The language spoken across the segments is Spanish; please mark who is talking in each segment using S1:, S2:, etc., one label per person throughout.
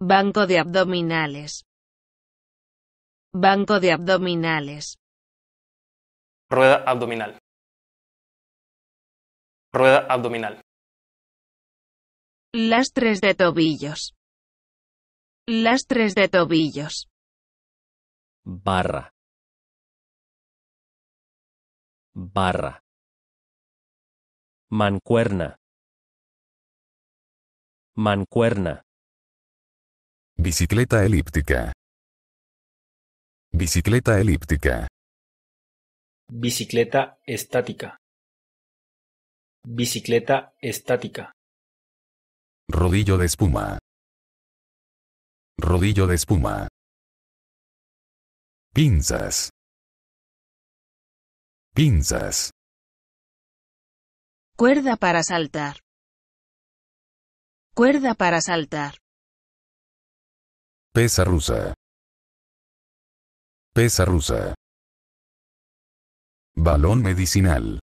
S1: Banco de abdominales. Banco de abdominales. Rueda abdominal. Rueda abdominal. Lastres de tobillos. Lastres de tobillos. Barra. Barra. Mancuerna. Mancuerna. Bicicleta elíptica. Bicicleta elíptica. Bicicleta estática. Bicicleta estática. Rodillo de espuma. Rodillo de espuma. Pinzas. Pinzas. Cuerda para saltar. Cuerda para saltar. Pesa rusa. Pesa rusa. Balón medicinal.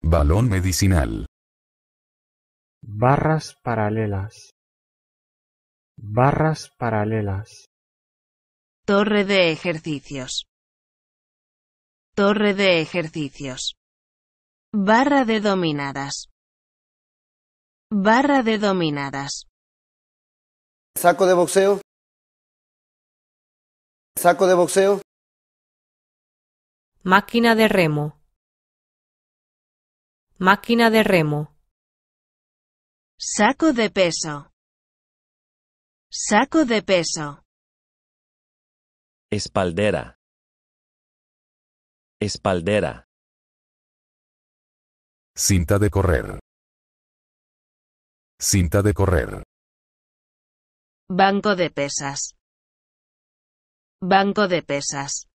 S1: Balón medicinal. Barras paralelas. Barras paralelas. Torre de ejercicios. Torre de ejercicios. Barra de dominadas. Barra de dominadas. Saco de boxeo. Saco de boxeo. Máquina de remo. Máquina de remo. Saco de peso. Saco de peso. Espaldera. Espaldera. Cinta de correr. Cinta de correr. Banco de pesas. Banco de pesas.